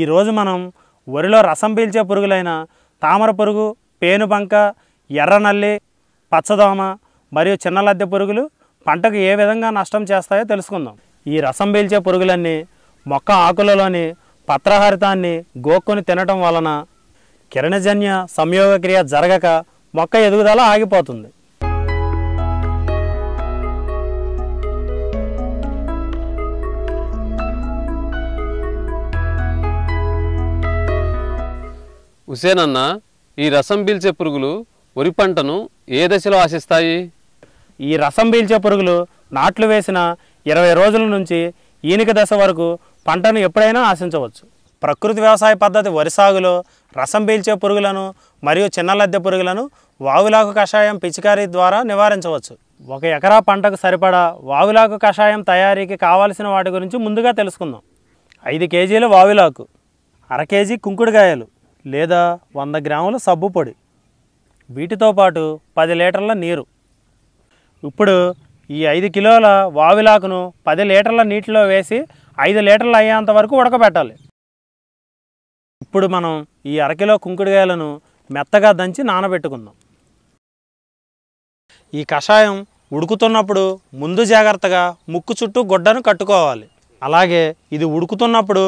ఈరోజు మనం వరిలో రసం పీల్చే పురుగులైన తామర పురుగు పేనుబంక ఎర్రనల్లి పచ్చదోమ మరియు చిన్న లద్దె పురుగులు పంటకు ఏ విధంగా నష్టం చేస్తాయో తెలుసుకుందాం ఈ రసం పీల్చే పురుగులన్నీ మొక్క ఆకులలోని పత్రహారితాన్ని గోక్కుని తినటం వలన కిరణజన్య సంయోగక్రియ జరగక మొక్క ఎదుగుదల ఆగిపోతుంది హుసేనన్న ఈ రసం పీల్చే పురుగులు వరి పంటను ఏ దశలో ఆశిస్తాయి ఈ రసం పీల్చే పురుగులు నాట్లు వేసిన ఇరవై రోజుల నుంచి ఈనిక దశ వరకు పంటను ఎప్పుడైనా ఆశించవచ్చు ప్రకృతి వ్యవసాయ పద్ధతి వరి సాగులో రసం పీల్చే పురుగులను మరియు చిన్న లద్దె పురుగులను వాగులాకు కషాయం పిచికారీ ద్వారా నివారించవచ్చు ఒక ఎకరా పంటకు సరిపడా వాగులాకు కషాయం తయారీకి కావాల్సిన వాటి గురించి ముందుగా తెలుసుకుందాం ఐదు కేజీలు వాగులాకు అర కేజీ కుంకుడుకాయలు లేదా వంద గ్రాముల సబ్బు పొడి వీటితో పాటు పది లీటర్ల నీరు ఇప్పుడు ఈ ఐదు కిలోల వావిలాకును పది లీటర్ల నీటిలో వేసి ఐదు లీటర్లు అయ్యేంత వరకు ఉడకబెట్టాలి ఇప్పుడు మనం ఈ అరకిలో కుంకుడుగాయలను మెత్తగా దంచి నానబెట్టుకుందాం ఈ కషాయం ఉడుకుతున్నప్పుడు ముందు జాగ్రత్తగా ముక్కు చుట్టూ గుడ్డను కట్టుకోవాలి అలాగే ఇది ఉడుకుతున్నప్పుడు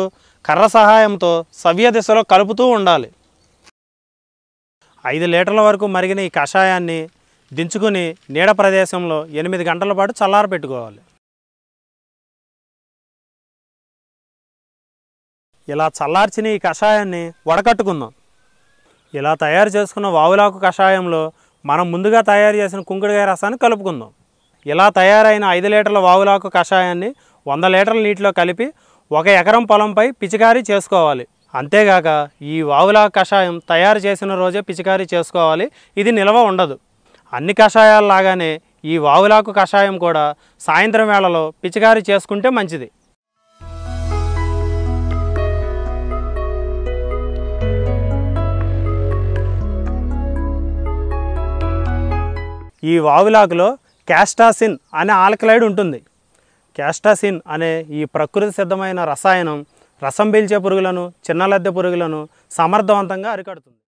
కర్ర సహాయంతో సవ్య దిశలో కలుపుతూ ఉండాలి ఐదు లీటర్ల వరకు మరిగిన ఈ కషాయాన్ని దించుకుని నీడ ప్రదేశంలో ఎనిమిది గంటల పాటు పెట్టుకోవాలి ఇలా చల్లార్చిన ఈ కషాయాన్ని వడకట్టుకుందాం ఇలా తయారు చేసుకున్న వావులాకు కషాయంలో మనం ముందుగా తయారు చేసిన కుంకుడుకాయ రసాన్ని కలుపుకుందాం ఇలా తయారైన ఐదు లీటర్ల వావులాకు కషాయాన్ని వంద లీటర్ల నీటిలో కలిపి ఒక ఎకరం పొలంపై పిచికారీ చేసుకోవాలి అంతేగాక ఈ వావులా కషాయం తయారు చేసిన రోజే పిచికారీ చేసుకోవాలి ఇది నిల్వ ఉండదు అన్ని కషాయాలలాగానే ఈ వావులాకు కషాయం కూడా సాయంత్రం వేళలో పిచికారీ చేసుకుంటే మంచిది ఈ వావులాకులో క్యాస్టాసిన్ అనే ఆల్కలైడ్ ఉంటుంది క్యాస్టాసిన్ అనే ఈ ప్రకృతి సిద్ధమైన రసాయనం రసం పీల్చే పురుగులను చిన్నలద్దె పురుగులను సమర్థవంతంగా అరికడుతుంది